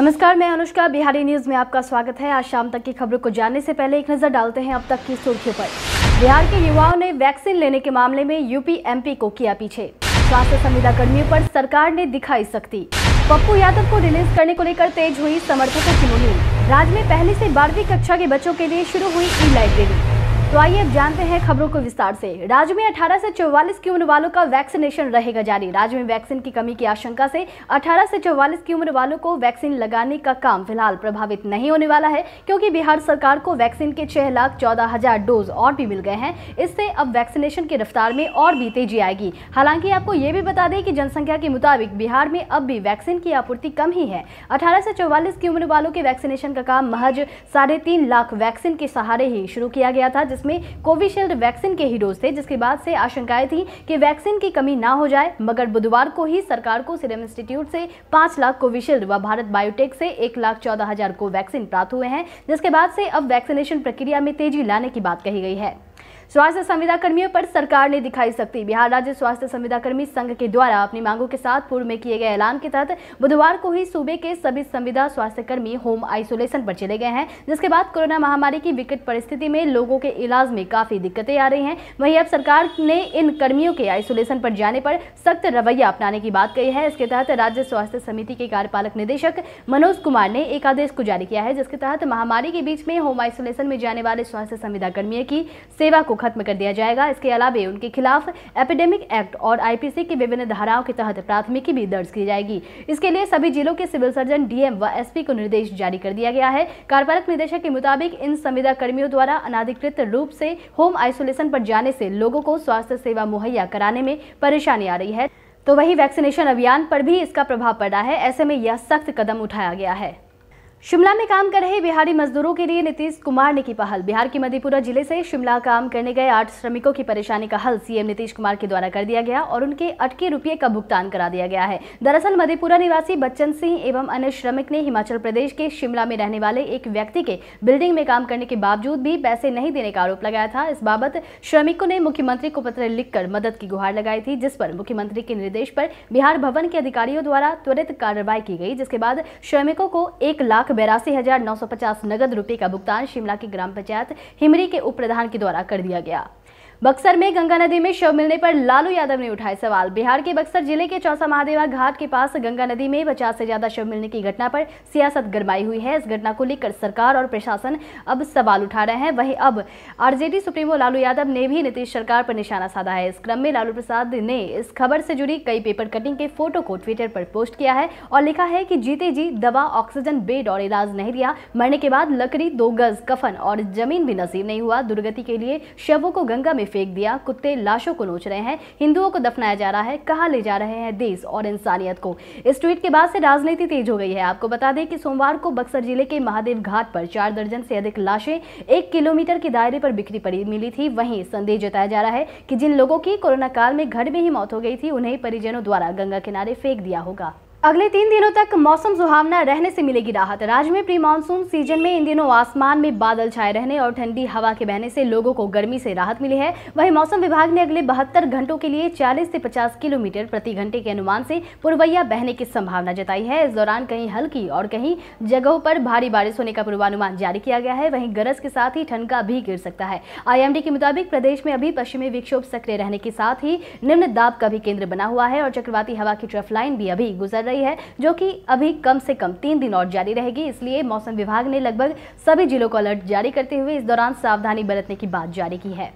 नमस्कार मैं अनुष्का बिहारी न्यूज में आपका स्वागत है आज शाम तक की खबरों को जानने से पहले एक नजर डालते हैं अब तक की सुर्खियों पर बिहार के युवाओं ने वैक्सीन लेने के मामले में यूपी एमपी को किया पीछे स्वास्थ्य संविदा कर्मियों पर सरकार ने दिखाई सख्ती पप्पू यादव को रिलीज करने को लेकर तेज हुई समर्थकों की मुहिम राज्य में पहली ऐसी बारहवीं कक्षा के बच्चों के लिए शुरू हुई ई लाइब्रेरी तो आइए अब जानते हैं खबरों को विस्तार से राज्य में 18 से 44 की उम्र वालों का वैक्सीनेशन रहेगा जारी राज्य में वैक्सीन की कमी की आशंका से 18 से 44 की उम्र वालों को वैक्सीन लगाने का काम फिलहाल प्रभावित नहीं होने वाला है क्योंकि बिहार सरकार को वैक्सीन के छह लाख चौदह हजार डोज और भी मिल गए हैं इससे अब वैक्सीनेशन की रफ्तार में और भी तेजी आएगी हालांकि आपको ये भी बता दें कि जनसंख्या के मुताबिक बिहार में अब भी वैक्सीन की आपूर्ति कम ही है अठारह से चौवालीस की उम्र वालों के वैक्सीनेशन का काम महज साढ़े लाख वैक्सीन के सहारे ही शुरू किया गया था जिसमें कोविशील्ड वैक्सीन के ही डोज थे जिसके बाद से आशंकाएं थी कि वैक्सीन की कमी ना हो जाए मगर बुधवार को ही सरकार को सीरम इंस्टीट्यूट से पांच लाख कोविशील्ड व भारत बायोटेक से एक लाख चौदह हजार को वैक्सीन प्राप्त हुए हैं जिसके बाद से अब वैक्सीनेशन प्रक्रिया में तेजी लाने की बात कही गई है स्वास्थ्य संविदा कर्मियों पर सरकार ने दिखाई सकती बिहार राज्य स्वास्थ्य संविदा कर्मी संघ के द्वारा अपनी मांगों के साथ पूर्व में किए गए ऐलान के तहत बुधवार को ही सूबे के सभी संविदा स्वास्थ्य कर्मी होम आइसोलेशन पर चले गए हैं जिसके बाद कोरोना महामारी की विकट परिस्थिति में लोगों के इलाज में काफी दिक्कतें आ रही हैं वहीं अब सरकार ने इन कर्मियों के आइसोलेशन पर जाने पर सख्त रवैया अपनाने की बात कही है इसके तहत राज्य स्वास्थ्य समिति के कार्यपालक निदेशक मनोज कुमार ने एक आदेश को जारी किया है जिसके तहत महामारी के बीच में होम आइसोलेशन में जाने वाले स्वास्थ्य संविदा कर्मियों की सेवा सेवा को खत्म कर दिया जाएगा इसके अलावा उनके खिलाफ एपिडेमिक एक्ट और आईपीसी की विभिन्न धाराओं के तहत प्राथमिकी भी दर्ज की जाएगी इसके लिए सभी जिलों के सिविल सर्जन डीएम व एसपी को निर्देश जारी कर दिया गया है कार्यपालक निदेशक के मुताबिक इन संविदा कर्मियों द्वारा अनाधिकृत रूप से होम आइसोलेशन पर जाने से लोगों को स्वास्थ्य सेवा मुहैया कराने में परेशानी आ रही है तो वही वैक्सीनेशन अभियान पर भी इसका प्रभाव पड़ा है ऐसे में यह सख्त कदम उठाया गया है शिमला में काम कर रहे बिहारी मजदूरों के लिए नीतीश कुमार ने की पहल बिहार के मधेपुरा जिले से शिमला काम करने गए आठ श्रमिकों की परेशानी का हल सीएम नीतीश कुमार के द्वारा कर दिया गया और उनके अटके रुपये का भुगतान करा दिया गया है दरअसल मधेपुरा निवासी बच्चन सिंह एवं अन्य श्रमिक ने हिमाचल प्रदेश के शिमला में रहने वाले एक व्यक्ति के बिल्डिंग में काम करने के बावजूद भी पैसे नहीं देने का आरोप लगाया था इस बाबत श्रमिकों ने मुख्यमंत्री को पत्र लिखकर मदद की गुहार लगाई थी जिस पर मुख्यमंत्री के निर्देश पर बिहार भवन के अधिकारियों द्वारा त्वरित कार्रवाई की गई जिसके बाद श्रमिकों को एक लाख लाख बेरासी हजार नौ सौ पचास नगद रुपए का भुगतान शिमला की ग्राम पंचायत हिमरी के उप प्रधान के द्वारा कर दिया गया बक्सर में गंगा नदी में शव मिलने पर लालू यादव ने उठाए सवाल बिहार के बक्सर जिले के चौसा महादेवा घाट के पास गंगा नदी में पचास से ज्यादा शव मिलने की घटना पर सियासत गरमाई हुई है इस घटना को लेकर सरकार और प्रशासन अब सवाल उठा रहे हैं वहीं अब आरजेडी सुप्रीमो लालू यादव ने भी नीतीश सरकार पर निशाना साधा है इस क्रम में लालू प्रसाद ने इस खबर से जुड़ी कई पेपर कटिंग के फोटो को ट्विटर पर पोस्ट किया है और लिखा है कि जीते जी दवा ऑक्सीजन बेड और इलाज नहीं दिया मरने के बाद लकड़ी दो गज कफन और जमीन भी नसीब नहीं हुआ दुर्गति के लिए शवों को गंगा में में फेंक दिया कुत्ते लाशों को नोच रहे हैं हिंदुओं को दफनाया जा रहा है कहा ले जा रहे हैं देश और इंसानियत को इस ट्वीट के बाद से राजनीति तेज हो गई है आपको बता दें कि सोमवार को बक्सर जिले के महादेव घाट पर चार दर्जन से अधिक लाशें एक किलोमीटर के दायरे पर बिखरी पड़ी मिली थी वहीं संदेश जताया जा रहा है कि जिन लोगों की कोरोना काल में घर में ही मौत हो गई थी उन्हें परिजनों द्वारा गंगा किनारे फेंक दिया होगा अगले तीन दिनों तक मौसम सुहावना रहने से मिलेगी राहत राज्य में प्री मानसून सीजन में इन दिनों आसमान में बादल छाए रहने और ठंडी हवा के बहने से लोगों को गर्मी से राहत मिली है वहीं मौसम विभाग ने अगले बहत्तर घंटों के लिए 40 से 50 किलोमीटर प्रति घंटे के अनुमान से पुरवैया बहने की संभावना जताई है इस दौरान कहीं हल्की और कहीं जगहों पर भारी बारिश होने का पूर्वानुमान जारी किया गया है वहीं गरज के साथ ही ठंड का भी गिर सकता है आई के मुताबिक प्रदेश में अभी पश्चिमी विक्षोभ सक्रिय रहने के साथ ही निम्न दाब का भी केंद्र बना हुआ है और चक्रवाती हवा की ट्रफ लाइन भी अभी गुजर रही है जो कि अभी कम से कम तीन दिन और जारी रहेगी इसलिए मौसम विभाग ने लगभग सभी जिलों को अलर्ट जारी करते हुए इस दौरान सावधानी बरतने की बात जारी की है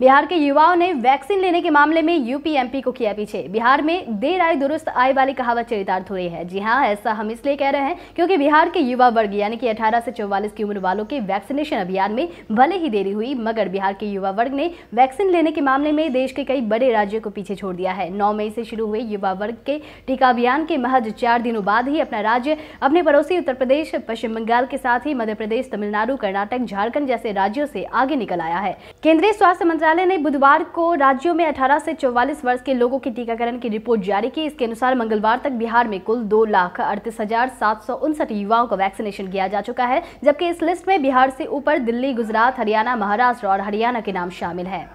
बिहार के युवाओं ने वैक्सीन लेने के मामले में यूपीएमपी को किया पीछे बिहार में देर आए दुरुस्त आय वाली कहावत चरितार्थ हो रही है जी हाँ ऐसा हम इसलिए कह रहे हैं क्योंकि बिहार के युवा वर्ग यानी कि 18 से 44 की उम्र वालों के वैक्सीनेशन अभियान में भले ही देरी हुई मगर बिहार के युवा वर्ग ने वैक्सीन लेने के मामले में देश के कई बड़े राज्यों को पीछे छोड़ दिया है नौ मई से शुरू हुए युवा वर्ग के टीका अभियान के महत्व महज चार दिनों बाद ही अपना राज्य अपने पड़ोसी उत्तर प्रदेश पश्चिम बंगाल के साथ ही मध्य प्रदेश तमिलनाडु कर्नाटक झारखंड जैसे राज्यों से आगे निकल आया है केंद्रीय स्वास्थ्य मंत्रालय ने बुधवार को राज्यों में अठारह से चौवालीस वर्ष के लोगों के टीकाकरण की रिपोर्ट जारी की इसके अनुसार मंगलवार तक बिहार में कुल दो लाख अड़तीस हजार सात सौ उनसठ युवाओं का वैक्सीनेशन किया जा चुका है जबकि इस लिस्ट में बिहार से ऊपर दिल्ली गुजरात हरियाणा महाराष्ट्र और हरियाणा के नाम शामिल है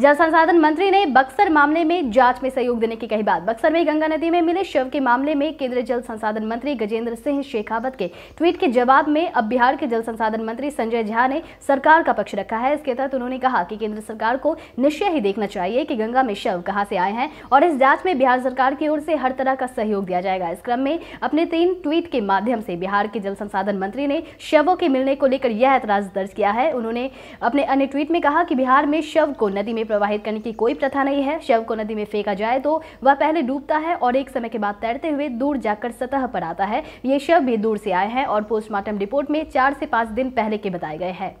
जल संसाधन मंत्री ने बक्सर मामले में जांच में सहयोग देने की कही बात बक्सर में गंगा नदी में मिले शव के मामले में केंद्रीय जल संसाधन मंत्री गजेंद्र सिंह शेखावत के ट्वीट के जवाब में अब बिहार के जल संसाधन मंत्री संजय झा ने सरकार का पक्ष रखा है इसके तहत उन्होंने कहा कि केंद्र सरकार को निश्चय ही देखना चाहिए कि गंगा में शव कहाँ से आए हैं और इस जांच में बिहार सरकार की ओर से हर तरह का सहयोग दिया जाएगा इस क्रम में अपने तीन ट्वीट के माध्यम से बिहार के जल संसाधन मंत्री ने शवों के मिलने को लेकर यह ऐतराज दर्ज किया है उन्होंने अपने अन्य ट्वीट में कहा कि बिहार में शव को नदी में प्रवाहित करने की कोई प्रथा नहीं है शव को नदी में फेंका जाए तो वह पहले डूबता है और एक समय के बाद तैरते हुए दूर जाकर सतह पर आता है ये शव भी दूर से आए हैं और पोस्टमार्टम रिपोर्ट में चार से पाँच दिन पहले के बताए गए हैं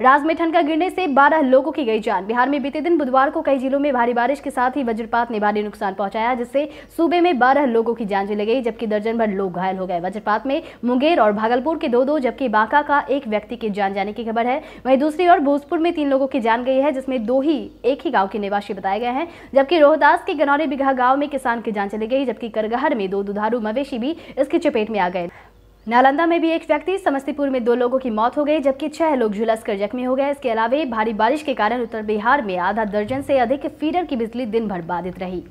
राज में ठंड का गिरने से 12 लोगों की गई जान बिहार में बीते दिन बुधवार को कई जिलों में भारी बारिश के साथ ही वज्रपात ने भारी नुकसान पहुंचाया जिससे सूबे में 12 लोगों की जान चली गई जबकि दर्जन भर लोग घायल हो गए वज्रपात में मुंगेर और भागलपुर के दो दो जबकि बांका का एक व्यक्ति की जान जाने की खबर है वहीं दूसरी ओर भोजपुर में तीन लोगों की जान गई है जिसमें दो ही एक ही गाँव के निवासी बताए गए हैं जबकि रोहतास के गनौरी बिघा गाँव में किसान की जान चली गई जबकि करगहर में दो दुधारू मवेशी भी इसकी चपेट में आ गए नालंदा में भी एक व्यक्ति समस्तीपुर में दो लोगों की मौत हो गई जबकि छह लोग झुलस कर जख्मी हो गए इसके अलावा भारी बारिश के कारण उत्तर बिहार में आधा दर्जन से अधिक फीडर की बिजली दिन भर बाधित रही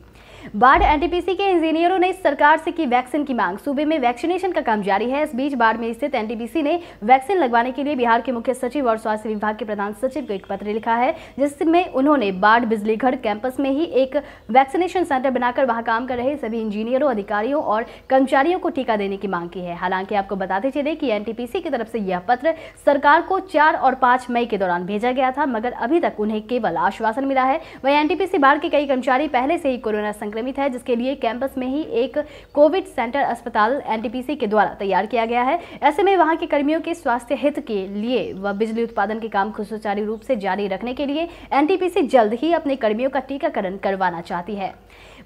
बाढ़ एनटीपीसी के इंजीनियरों ने सरकार से की वैक्सीन की मांग सूबे में वैक्सीनेशन का काम जारी है इस बीच बाढ़ में स्थित एनटीपीसी ने वैक्सीन लगवाने के लिए बिहार के मुख्य सचिव और स्वास्थ्य विभाग के प्रधान सचिव को एक पत्र लिखा है जिसमें उन्होंने बाढ़ बिजलीघर कैंपस में ही एक वैक्सीनेशन सेंटर बनाकर वहां काम कर रहे सभी इंजीनियरों अधिकारियों और कर्मचारियों को टीका देने की मांग की है हालांकि आपको बताते चले कि एनटीपीसी की तरफ से यह पत्र सरकार को चार और पांच मई के दौरान भेजा गया था मगर अभी तक उन्हें केवल आश्वासन मिला है वही एनटीपीसी बाढ़ के कई कर्मचारी पहले से ही कोरोना संक्रमित है जिसके लिए कैंपस में ही एक कोविड सेंटर अस्पताल एनटीपीसी के द्वारा तैयार किया गया है ऐसे में वहाँ के कर्मियों के स्वास्थ्य हित के लिए व बिजली उत्पादन के काम को सुचारू रूप से जारी रखने के लिए एनटीपीसी जल्द ही अपने कर्मियों का टीकाकरण करवाना चाहती है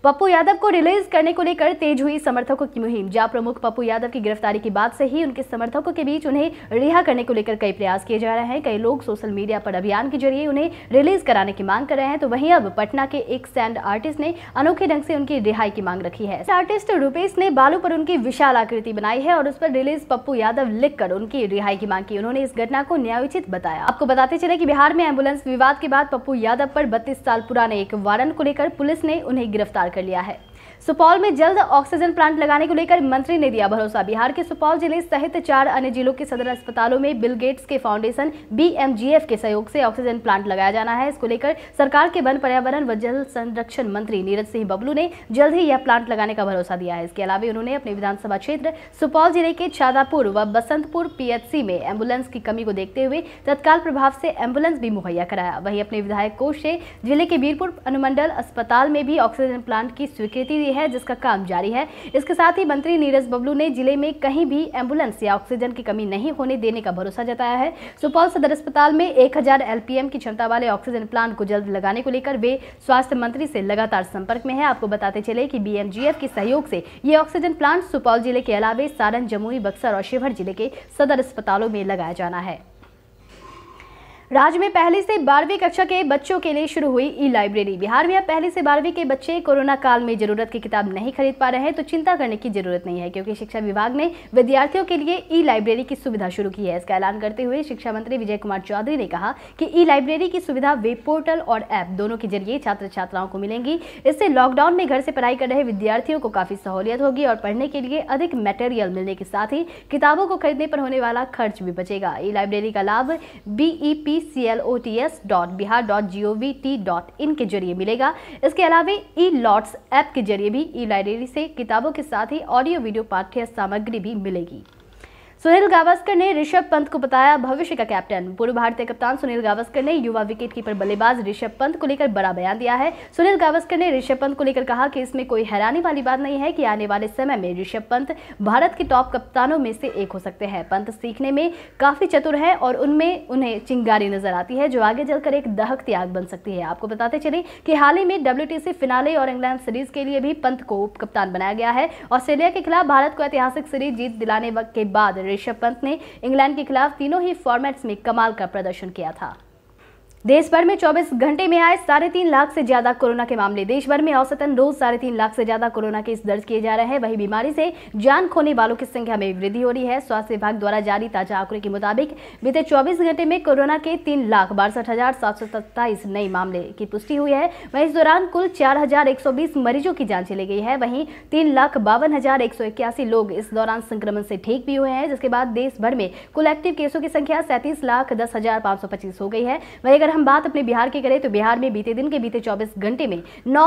पप्पू यादव को रिलीज करने को लेकर तेज हुई समर्थकों की मुहिम जहां प्रमुख पप्पू यादव की गिरफ्तारी के बाद से ही उनके समर्थकों के बीच उन्हें रिहा करने को लेकर कई प्रयास किए जा रहे हैं कई लोग सोशल मीडिया पर अभियान के जरिए उन्हें रिलीज कराने की मांग कर रहे हैं तो वहीं अब पटना के एक सैंड आर्टिस्ट ने अनोखे ढंग से उनकी रिहाई की मांग रखी है आर्टिस्ट रूपेश ने बालू पर उनकी विशाल आकृति बनाई है और उस पर रिलीज पप्पू यादव लिख उनकी रिहाई की मांग की उन्होंने इस घटना को न्यायोचित बताया आपको बताते चले की बिहार में एम्बुलेंस विवाद के बाद पप्पू यादव पर बत्तीस साल पुराने एक वारंट को लेकर पुलिस ने उन्हें गिरफ्तार गिरफ्तार कर लिया है सुपौल में जल्द ऑक्सीजन प्लांट लगाने को लेकर मंत्री ने दिया भरोसा बिहार के सुपौल जिले सहित चार अन्य जिलों के सदर अस्पतालों में बिल गेट्स के फाउंडेशन बीएमजीएफ के सहयोग से ऑक्सीजन प्लांट लगाया जाना है इसको लेकर सरकार के वन पर्यावरण व जल संरक्षण मंत्री नीरज सिंह बबलू ने जल्द ही यह प्लांट लगाने का भरोसा दिया है इसके अलावा उन्होंने अपने विधानसभा क्षेत्र सुपौल जिले के छादापुर व बसंतपुर पीएचसी में एम्बुलेंस की कमी को देखते हुए तत्काल प्रभाव से एम्बुलेंस भी मुहैया कराया वही अपने विधायक कोष से जिले के वीरपुर अनुमंडल अस्पताल में भी ऑक्सीजन प्लांट की स्वीकृति दी है जिसका काम जारी है इसके साथ ही मंत्री नीरज बबलू ने जिले में कहीं भी एम्बुलेंस या ऑक्सीजन की कमी नहीं होने देने का भरोसा जताया है सुपौल सदर अस्पताल में एक एलपीएम की क्षमता वाले ऑक्सीजन प्लांट को जल्द लगाने को लेकर वे स्वास्थ्य मंत्री से लगातार संपर्क में है आपको बताते चले की बी के सहयोग से ये ऑक्सीजन प्लांट सुपौल जिले के अलावे सारण जमुई बक्सर और शिवहर जिले के सदर अस्पतालों में लगाया जाना है राज्य में पहली से बारहवीं कक्षा के बच्चों के लिए शुरू हुई ई लाइब्रेरी बिहार में अब पहली से बारहवीं के बच्चे कोरोना काल में जरूरत की किताब नहीं खरीद पा रहे हैं तो चिंता करने की जरूरत नहीं है क्योंकि शिक्षा विभाग ने विद्यार्थियों के लिए ई लाइब्रेरी की सुविधा शुरू की है इसका ऐलान करते हुए शिक्षा मंत्री विजय कुमार चौधरी ने कहा कि ई लाइब्रेरी की सुविधा वेब पोर्टल और ऐप दोनों के जरिए छात्र छात्राओं को मिलेंगी इससे लॉकडाउन में घर से पढ़ाई कर रहे विद्यार्थियों को काफी सहूलियत होगी और पढ़ने के लिए अधिक मटेरियल मिलने के साथ ही किताबों को खरीदने पर होने वाला खर्च भी बचेगा ई लाइब्रेरी का लाभ B E T dot Bihar dot G O V T dot in के जरिए मिलेगा इसके अलावा ई लॉट्स ऐप के जरिए भी ई लाइब्रेरी से किताबों के साथ ही ऑडियो वीडियो पाठ्य सामग्री भी मिलेगी सुनील गावस्कर ने ऋषभ पंत को बताया भविष्य का कैप्टन पूर्व भारतीय कप्तान सुनील गावस्कर ने युवा विकेटकीपर बल्लेबाज ऋषभ पंत को लेकर बड़ा बयान दिया है सुनील गावस्कर ने ऋषभ पंत को लेकर कहा कि इसमें कोई हैरानी वाली बात नहीं है कि आने वाले समय में ऋषभ पंत भारत के टॉप कप्तानों में से एक हो सकते हैं पंत सीखने में काफी चतुर है और उनमें उन्हें चिंगारी नजर आती है जो आगे चलकर एक दहक त्याग बन सकती है आपको बताते चले कि हाल ही में डब्ल्यू फिनाले और इंग्लैंड सीरीज के लिए भी पंत को उप कप्तान बनाया गया है ऑस्ट्रेलिया के खिलाफ भारत को ऐतिहासिक सीरीज जीत दिलाने के बाद ऋषभ पंत ने इंग्लैंड के खिलाफ तीनों ही फॉर्मेट्स में कमाल का प्रदर्शन किया था देश भर में 24 घंटे में आए साढ़े तीन लाख से ज्यादा कोरोना के मामले देश भर में औसतन रोज साढ़े तीन लाख से ज्यादा कोरोना केस दर्ज किए जा रहे हैं वहीं बीमारी से जान खोने वालों की संख्या में वृद्धि हो रही है स्वास्थ्य विभाग द्वारा जारी ताजा आंकड़े के मुताबिक बीते 24 घंटे में कोरोना के तीन लाख बासठ हजार सात सौ सत्ताईस नए मामले की पुष्टि हुई है वही इस दौरान कुल चार हजार एक सौ बीस मरीजों की जाँच ली गई है वही तीन लाख बावन हजार एक सौ इक्यासी लोग इस दौरान संक्रमण से ठीक भी हुए हैं जिसके बाद देश भर में कुल एक्टिव केसों की संख्या सैंतीस लाख दस हजार सौ पच्चीस हो गई है वही अगर हम बात अपने बिहार की करें तो बिहार में बीते दिन के बीते 24 घंटे में नौ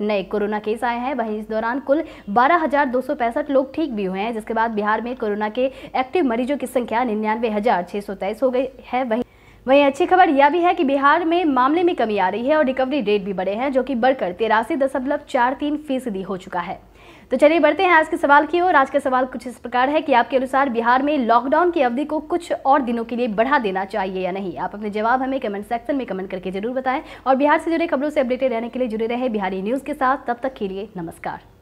नए कोरोना केस आए हैं वहीं इस दौरान कुल बारह लोग ठीक भी हुए हैं जिसके बाद बिहार में कोरोना के एक्टिव मरीजों की संख्या निन्यानवे हो गई है वहीं वहीं अच्छी खबर यह भी है कि बिहार में मामले में कमी आ रही है और रिकवरी रेट भी बढ़े हैं जो कि बढ़कर तिरासी दशमलव चार तीन फीसदी हो चुका है तो चलिए बढ़ते हैं आज के सवाल की ओर आज का सवाल कुछ इस प्रकार है कि आपके अनुसार बिहार में लॉकडाउन की अवधि को कुछ और दिनों के लिए बढ़ा देना चाहिए या नहीं आप अपने जवाब हमें कमेंट सेक्शन में कमेंट करके जरूर बताएं और बिहार से जुड़े खबरों से अपडेटेड रहने के लिए जुड़े रहे बिहारी न्यूज़ के साथ तब तक के लिए नमस्कार